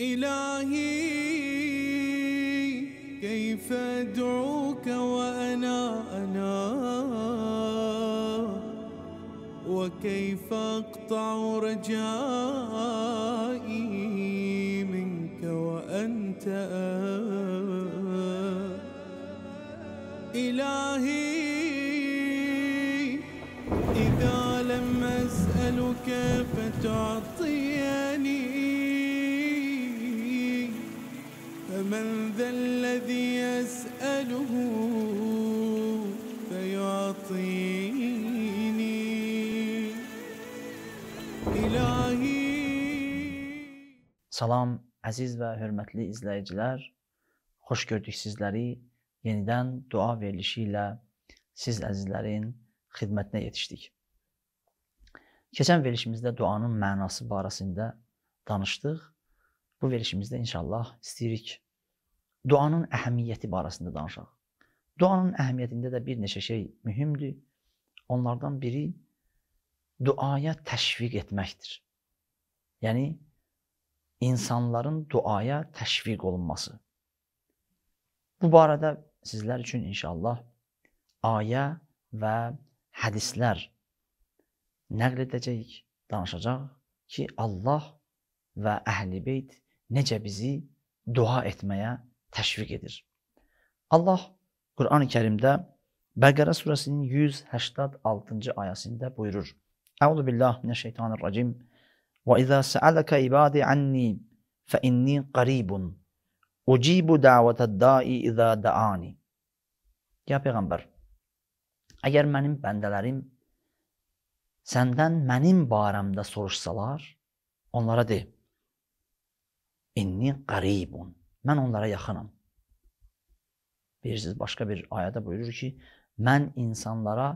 إلهي كيف أدعوك وأنا أنا وكيف أقطع رجائي منك وأنت إلهي إذا لم أسألك فتعلم فمن ذا الذي يسأله فيعطيني İlahi Salam əziz və hörmətli izləyicilər. Xoş gördük sizləri. Yenidən dua verilişi ilə siz əzizlərin xidmətinə yetişdik. Keçən verilişimizdə duanın mənası barəsində danışdıq. Bu verilişimizdə inşallah istəyirik duanın əhəmiyyəti barəsində danışaq. Duanın əhəmiyyətində də bir neçə şey mühümdür. Onlardan biri duaya təşviq etməkdir. Yəni insanların duaya təşviq olunması. Bu barədə sizlər üçün inşallah ayə və hədislər nəql edəcəyik, danışacaq ki, Allah və Əhl-i Beyt necə bizi dua etməyə teşvik edir. Allah Kur'an-ı Kerim'de Bəqərə Suresinin 186 ayasında ayəsində buyurur: "Əuzu billahi minəşşeytanirracim. Və izə sa'alaka ibadi anni fa inni qaribun. Ucibu da'vatad-da'i izə da'ani." Ya peygamber, eğer mənim bendelerim senden mənim barəmdə soruşsalar, onlara de: "İnni qaribun." Mən onlara yaxınam. Bilirsiniz, başqa bir ayədə buyurur ki, mən insanlara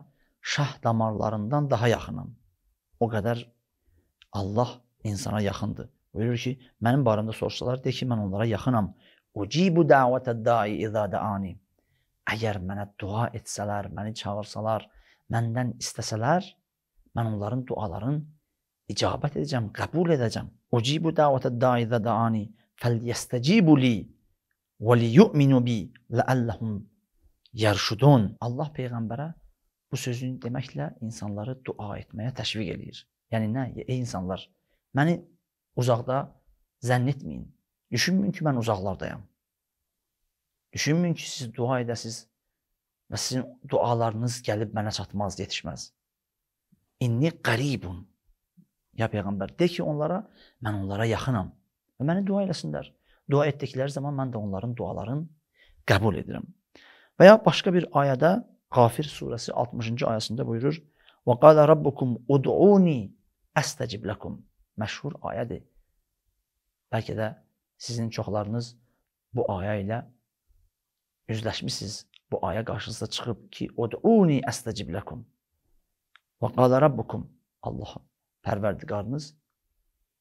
şah damarlarından daha yaxınam. O qədər Allah insana yaxındır. Buyurur ki, mənim barəmdə sorsalar, de ki, mən onlara yaxınam. Ucibu davətəd-dai izâ daani. Əgər mənə dua etsələr, məni çağırsalar, məndən istəsələr, mən onların dualarını icabət edəcəm, qəbul edəcəm. Ucibu davətəd-dai izâ daani. فَلْيَسْتَجِيبُ لِي وَلِيُؤْمِنُ بِي لَأَلَّهُمْ yarşudun. Allah Peyğəmbərə bu sözün deməklə insanları dua etməyə təşviq eləyir. Yəni nə? Ey insanlar, məni uzaqda zənn etməyin. Düşünməyin ki, mən uzaqlardayam. Düşünməyin ki, siz dua edəsiz və sizin dualarınız gəlib mənə çatmaz, yetişməz. İnni qaribun. Ya Peyğəmbər, de ki onlara, mən onlara yaxınam. Və məni dua eləsinlər. Dua etdikləri zaman mən də onların dualarını qəbul edirəm. Və ya başqa bir ayədə Qafir surəsi 60-cı ayəsində buyurur: "Və qala rabbukum ud'uni astecib lakum." Məşhur ayədir. Bəlkə də sizin çoxlarınız bu ayə ilə üzləşmisiniz. Bu ayə qarşınıza çıxıb ki, "Ud'uni astecib lakum." Və qala rabbukum Allah Pərverdigarınız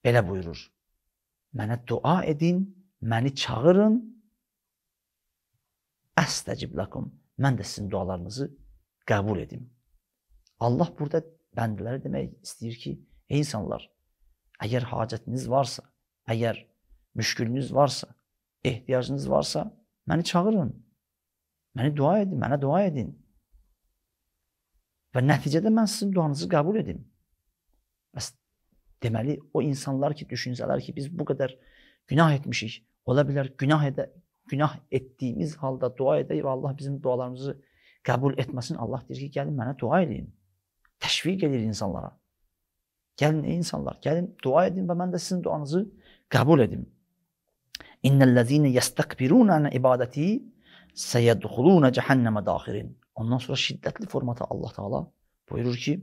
belə buyurur. Mənə dua edin, məni çağırın. Əstəcib lakum. Mən də sizin dualarınızı qəbul edim. Allah burada bəndələrə demək istəyir ki, ey insanlar, əgər hacətiniz varsa, əgər müşkülünüz varsa, ehtiyacınız varsa, məni çağırın. Məni dua edin, mənə dua edin. Və nəticədə mən sizin duanızı qəbul edim. Bəs Deməli, o insanlar ki, düşünsələr ki, biz bu qədər günah etmişik, ola bilər günah edə günah etdiyimiz halda dua edək və Allah bizim dualarımızı qəbul etməsin. Allah deyir ki, gəlin mənə dua edin. Təşviq edir insanlara. Gəlin ey insanlar, gəlin dua edin və mən də sizin duanızı qəbul edim. İnnellezine yestekbiruna an ibadati seyedkhuluna cehenneme dakhirin. Ondan sonra şiddətli formada Allah Taala buyurur ki,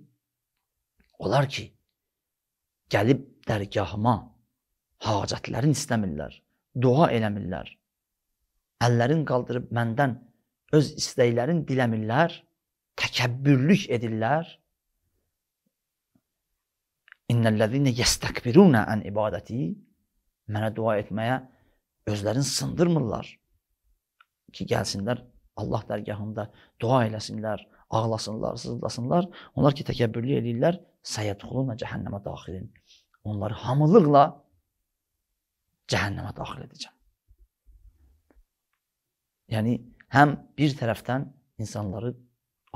onlar ki Gəlib dərgahıma hacətlərin istəmirlər, dua eləmirlər. Əllərin qaldırıb məndən öz istəklərin diləmirlər, təkəbbürlük edirlər. İnnellezine yestekbiruna an ibadati mənə dua etməyə özlərini sındırmırlar ki, gəlsinlər Allah dərgahında dua eləsinlər, ağlasınlar, sızlasınlar. Onlar ki, təkəbbürlü eləyirlər, Səyədxulunla cəhənnəmə daxilin. Onları hamılıqla cəhənnəmə daxil edəcəm. Yəni həm bir tərəfdən insanları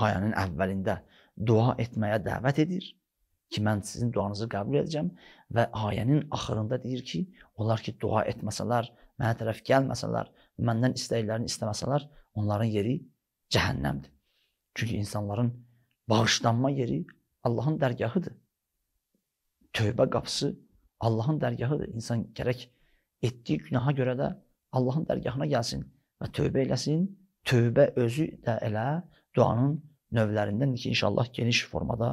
ayənin əvvəlində dua etməyə dəvət edir ki, mən sizin duanızı qəbul edəcəm və ayənin axırında deyir ki, onlar ki dua etməsələr, mənə tərəf gəlməsələr, məndən istəklərini istəməsələr, onların yeri cəhənnəmdir. Çünki insanların bağışlanma yeri Allahın dərgahıdır. Tövbə qapısı Allahın dərgahıdır. İnsan gərək etdiyi günaha görə də Allahın dərgahına gəlsin və tövbə eləsin. Tövbə özü də elə duanın növlərindən ki, inşallah geniş formada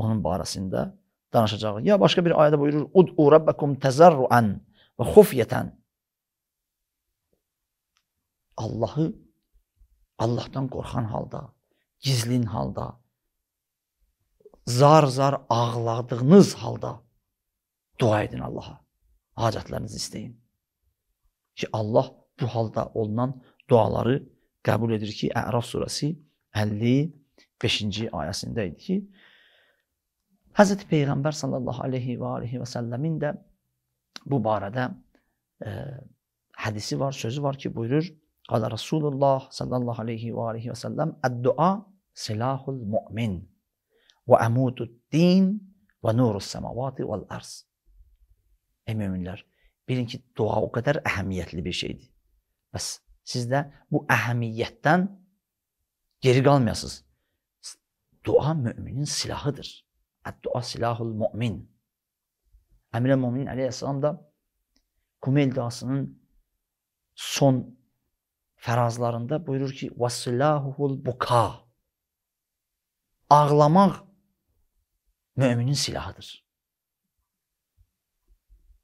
onun barəsində danışacağıq. Ya başqa bir ayədə buyurur: "Ud'u rabbakum tazarruan və xufyatan." Allahı Allahdan qorxan halda, gizlin halda, zar-zar ağladığınız halda dua edin Allaha. Hacətlərinizi istəyin. Ki Allah bu halda olunan duaları qəbul edir ki, Əraf surəsi 55-ci ayəsində idi ki, Həzrət Peyğəmbər sallallahu alayhi və alihi və səlləmin də bu barədə e, hədisi var, sözü var ki, buyurur: "Qala Rasulullah sallallahu alayhi və alihi və səlləm: "Əd-dua silahul mu'min." وَأَمُوتُ الدِّينَ وَنُورُ السَّمَوَاتِ وَالْأَرْضِ Ey müminlər, bilin ki, dua o qədər əhəmiyyətli bir şeydir. Bəs siz də bu əhəmiyyətdən geri qalmayasınız. Dua müminin silahıdır. Dua silahul mümin. Əmir Mömin əleyhissalam da Kumel duasının son fərazlarında buyurur ki: "Vasilahuhul buka." Ağlamaq müminin silahıdır.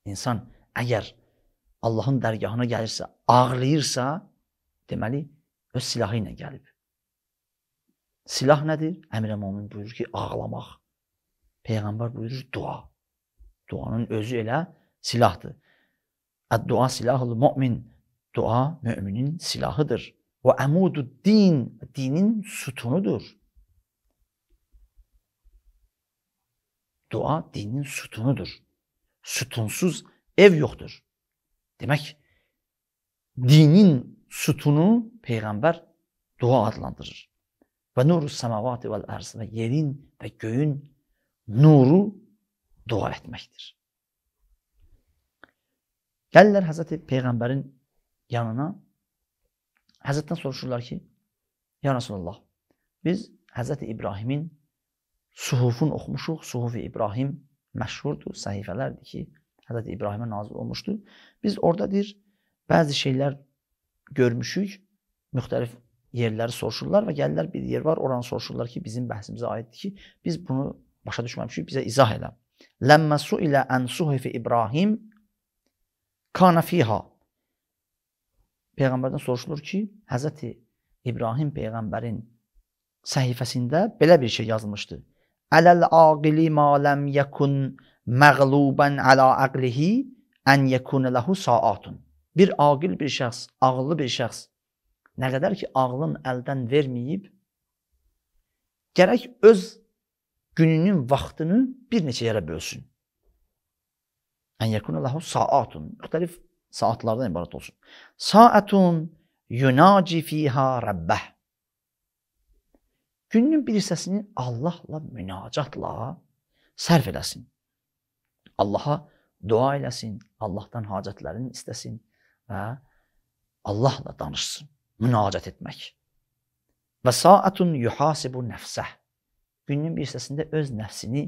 İnsan eğer Allah'ın dergahına gelirse, ağlayırsa demeli öz silahıyla gelib. Silah nedir? Əmirə Momin buyurur ki, ağlamaq. Peyğəmbər buyurur, dua. Duanın özü elə silahdır. Əd-dua silahul mümin. Dua müminin silahıdır. Və əmudu din, dinin sütunudur. Dua dinin sütunudur. Sütunsuz ev yoktur. Demek dinin sütunu peygamber dua adlandırır. Ve nuru semavati vel arz ve yerin ve göğün nuru dua etmektir. Geldiler Hazreti Peygamber'in yanına. Hazretten soruşurlar ki Ya Resulallah biz Hazreti İbrahim'in Suhufun oxumuşuq. Suhufi İbrahim məşhurdur, səhifələrdir ki, Həzrət İbrahimə nazil olmuşdu. Biz oradadır bəzi şeylər görmüşük. Müxtəlif yerləri soruşurlar və gəlirlər bir yer var, oranı soruşurlar ki, bizim bəhsimizə aiddir ki, biz bunu başa düşməmişik, bizə izah elə. Ləmmə su ilə ən suhifi İbrahim kana fiha. Peyğəmbərdən soruşulur ki, Həzrəti İbrahim peyğəmbərin səhifəsində belə bir şey yazılmışdı ələl aqili ma ləm yekun məğluban alə aqlihi ən yekun lehu saatun. Bir aqil bir şəxs, ağıllı bir şəxs nə qədər ki ağlın əldən verməyib, gərək öz gününün vaxtını bir neçə yerə bölsün. Ən yekun lehu saatun. Müxtəlif saatlardan ibarət olsun. Saatun yunaci fiha rabbah gününün bir hissəsini Allahla, münacatla sərf eləsin. Allaha dua eləsin, Allahdan hacətlərini istəsin və Allahla danışsın, münacat etmək. Və saatun yuhasibu nəfsəh. Günün bir hissəsində öz nəfsini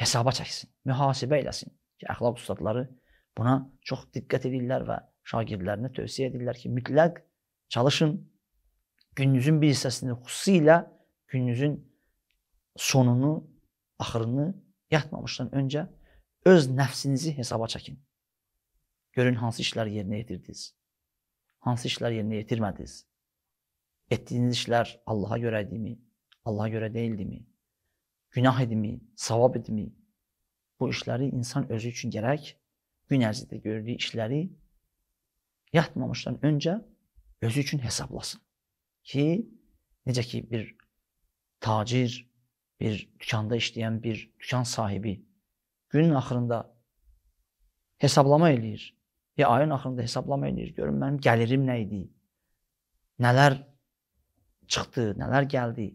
hesaba çəksin, mühasibə eləsin ki, əxlaq ustadları buna çox diqqət edirlər və şagirdlərinə tövsiyə edirlər ki, mütləq çalışın, gününüzün bir hissəsini xüsusilə gününüzün sonunu, axırını yatmamışdan öncə öz nəfsinizi hesaba çəkin. Görün hansı işlər yerinə yetirdiniz. Hansı işlər yerinə yetirmədiniz. Etdiyiniz işlər Allaha görə idimi, Allaha görə deyildimi? Günah idimi, savab idimi? Bu işləri insan özü üçün gərək gün ərzində gördüyü işləri yatmamışdan öncə özü üçün hesablasın ki, necə ki bir tacir, bir dükanda işləyən bir dükan sahibi günün axırında hesablama eləyir. Ya ayın axırında hesablama eləyir. Görün mənim gəlirim nə idi? Nələr çıxdı, nələr gəldi?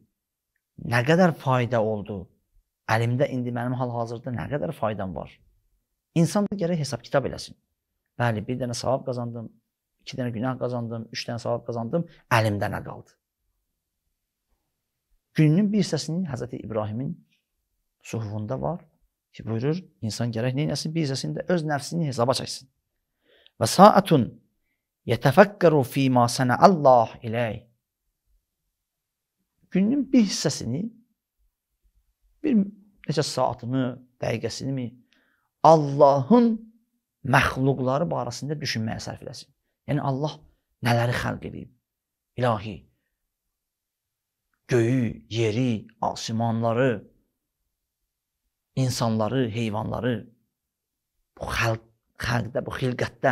Nə qədər fayda oldu? Əlimdə indi mənim hal-hazırda nə qədər faydam var? İnsan da gərək hesab kitab eləsin. Bəli, bir dənə savab qazandım, iki dənə günah qazandım, üç dənə savab qazandım, əlimdə nə qaldı? Gününün bir hissəsinin Həzrəti İbrahimin suhufunda var ki, buyurur, insan gərək neynəsin, bir hissəsində öz nəfsini hesaba çəksin. Və saatun yetəfəkkəru fima sənə Allah iləy. Günün bir hissəsini, bir neçə saatını, dəqiqəsini mi Allahın məxluqları barəsində düşünməyə sərf eləsin. Yəni Allah nələri xəlq edib? İlahi, göyü, yeri, asimanları, insanları, heyvanları bu xalq, xalqdə, bu xilqətdə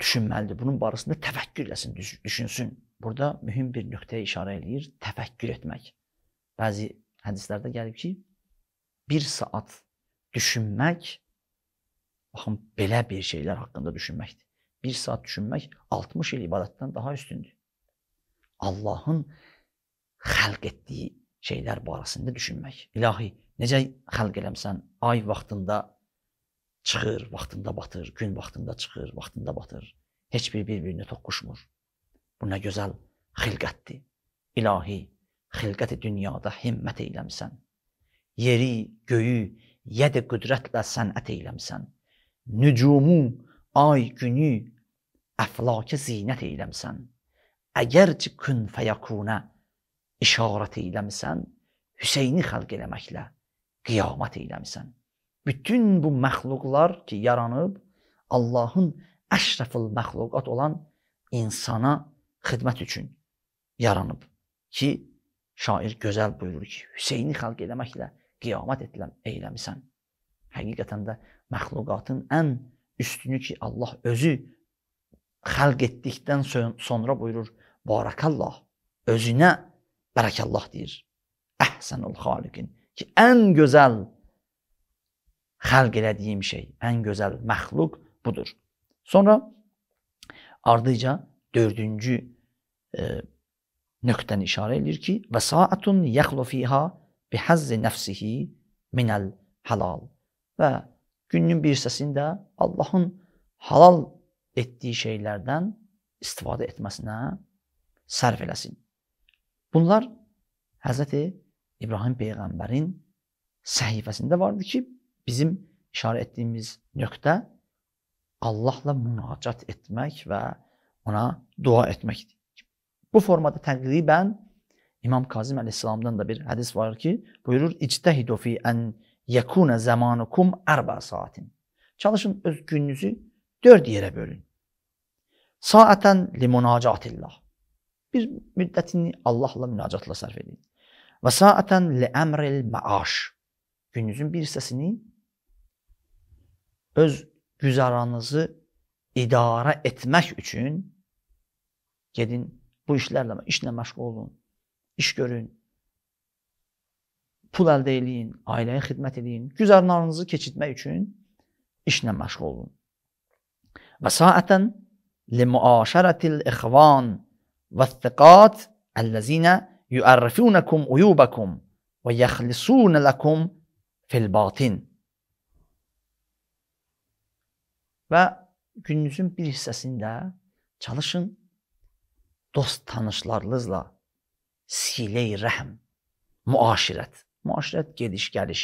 düşünməlidir. Bunun barəsində təfəkkür eləsin, düşünsün. Burada mühüm bir nöqtəyə işarə eləyir, təfəkkür etmək. Bəzi hədislərdə gəlib ki, bir saat düşünmək, baxın, belə bir şeylər haqqında düşünməkdir. Bir saat düşünmək 60 il ibadətdən daha üstündür. Allahın xəlq etdiyi şeylər barəsində düşünmək. İlahi, necə xəlq eləmsən? Ay vaxtında çıxır, vaxtında batır, gün vaxtında çıxır, vaxtında batır. Heç bir bir-birinə toqquşmur. Bu nə gözəl xilqətdir. İlahi, xilqəti dünyada himmət eyləmsən. Yeri, göyü, yəd qüdrətlə sənət eyləmsən. Nücumu, ay, günü, əflakə zinət eyləmsən əgərçi kün fəyəkunə işarət eləmisən, Hüseyni xalq eləməklə qiyamət eləmisən. Bütün bu məxluqlar ki, yaranıb Allahın əşrəfül məxluqat olan insana xidmət üçün yaranıb ki, şair gözəl buyurur ki, Hüseyni xalq eləməklə qiyamət etləm, eyləmisən. Həqiqətən də məxluqatın ən üstünü ki, Allah özü xalq etdikdən sonra buyurur, barakallah, özünə barakallah deyir. Əhsənul xaliqin ki, ən gözəl xəlq elədiyim şey, ən gözəl məxluq budur. Sonra ardıca dördüncü e, nöqtəni işarə edir ki, və saatun yaxlu fiha bi hazzi nəfsihi minəl halal. Və günün bir hissəsində Allahın halal etdiyi şeylərdən istifadə etməsinə sərf eləsin. Bunlar Həzrəti İbrahim peyğəmbərin səhifəsində vardı ki, bizim işarə etdiyimiz nöqtə Allahla münacat etmək və ona dua etməkdir. Bu formada təqribən İmam Kazım əleyhissalamdan da bir hədis var ki, buyurur: "İctahidu fi an yakuna zamanukum arba saatin." Çalışın öz gününüzü 4 yerə bölün. Saatan limunacatillah bir müddətini Allahla münacatla sərf edin. Və saatan li amril maaş. Gününüzün bir hissəsini öz güzaranınızı idarə etmək üçün gedin bu işlərlə, işlə məşğul olun. İş görün. Pul əldə eləyin, ailəyə xidmət eləyin. Güzaranınızı keçirmək üçün işlə məşğul olun. Və saatan li muaşaratil ikhvan والثقات الذين يعرفونكم عيوبكم ويخلصون لكم في الباطن və gününüzün bir hissəsində çalışın dost tanışlarınızla siley rəhm, müaşirət. Müaşirət gediş-gəliş.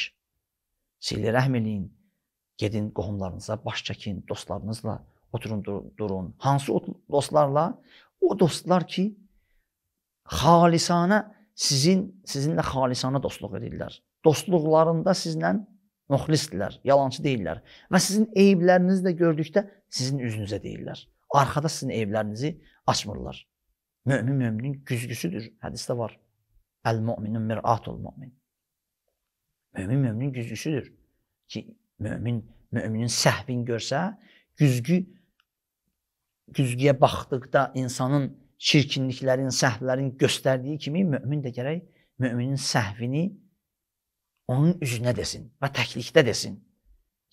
Siley rəhm eləyin. Gedin qohumlarınıza baş çəkin, dostlarınızla oturun, durun. Hansı dostlarla? O dostlar ki, xalisanə sizin sizinlə xalisanə dostluq edirlər. Dostluqlarında sizlə müxlisdirlər, yalançı deyillər və sizin eyblərinizi də gördükdə sizin üzünüzə deyirlər. Arxada sizin eyblərinizi açmırlar. Mömin möminin güzgüsüdür. Hədisdə var. El-möminun mir'atul mömin. Mömin möminin güzgüsüdür ki, mömin möminin səhvin görsə, güzgü güzgüyə baxdıqda insanın çirkinliklərin, səhvlərin göstərdiyi kimi mömin də gərək möminin səhvini onun üzünə desin və təklikdə desin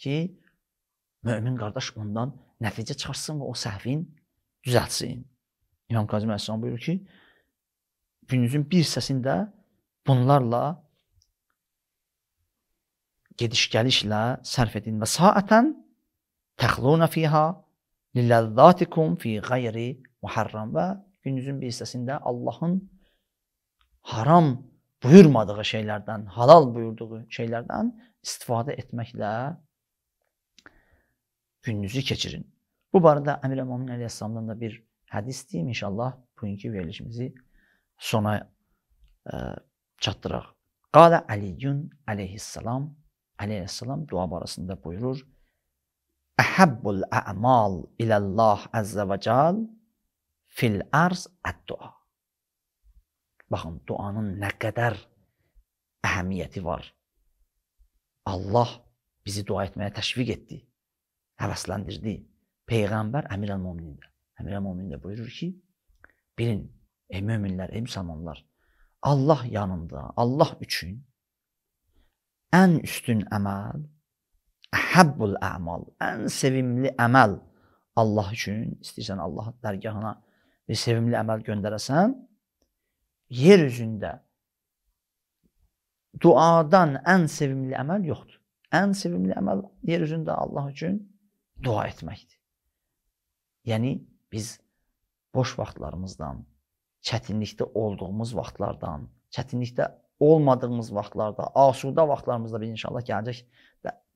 ki, mömin qardaş ondan nəticə çıxarsın və o səhvin düzəltsin. İmam Qazim Əsəlam buyurur ki, gününüzün bir hissəsində bunlarla gediş-gəlişlə sərf edin və saətən təxluna fiha لِلَّذَّاتِكُمْ fi غَيْرِ muharram və gününüzün bir hissəsində Allahın haram buyurmadığı şeylərdən, halal buyurduğu şeylərdən istifadə etməklə gününüzü keçirin. Bu barədə Əmir Əmamin Əleyhisselamdan da bir hədis deyim inşallah bugünkü verilişimizi sona ə, e, çatdıraq. Qala Əliyyun əleyhissalam, əleyhissalam dua barəsində buyurur. Əhəbbul əmal iləllah əzzə və cal fil ərz əd-dua. Baxın, duanın nə qədər əhəmiyyəti var. Allah bizi dua etməyə təşviq etdi, həvəsləndirdi. Peyğəmbər Əmirəl Möminində. Əmirəl Möminində buyurur ki, bilin, ey möminlər, ey müsəlmanlar, Allah yanında, Allah üçün ən üstün əməl Əhəbbul əmal, ən sevimli əməl Allah üçün, istəyirsən Allah dərgahına bir sevimli əməl göndərəsən, yer üzündə duadan ən sevimli əməl yoxdur. Ən sevimli əməl yer üzündə Allah üçün dua etməkdir. Yəni, biz boş vaxtlarımızdan, çətinlikdə olduğumuz vaxtlardan, çətinlikdə olmadığımız vaxtlarda, asuda vaxtlarımızda biz inşallah gələcək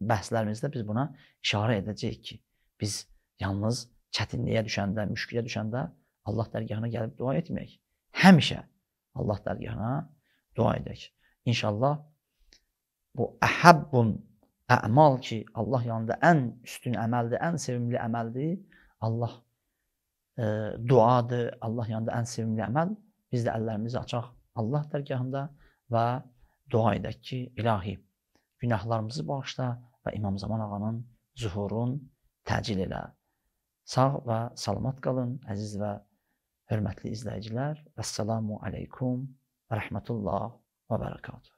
bəhslərimizdə biz buna işarə edəcəyik ki, biz yalnız çətinliyə düşəndə, müşkilə düşəndə Allah dərgahına gəlib dua etməyək. Həmişə Allah dərgahına dua edək. İnşallah bu əhəbbun əmal ki, Allah yanında ən üstün əməldir, ən sevimli əməldir. Allah e, duadır, Allah yanında ən sevimli əməl. Biz də əllərimizi açaq Allah dərgahında və dua edək ki, ilahi, günahlarımızı bağışla və İmam Zaman ağanın zuhurun təcil elə. Sağ və salamat qalın, əziz və hörmətli izləyicilər. Vəssalamu aleykum və rəhmətullah və bərəkatuhu.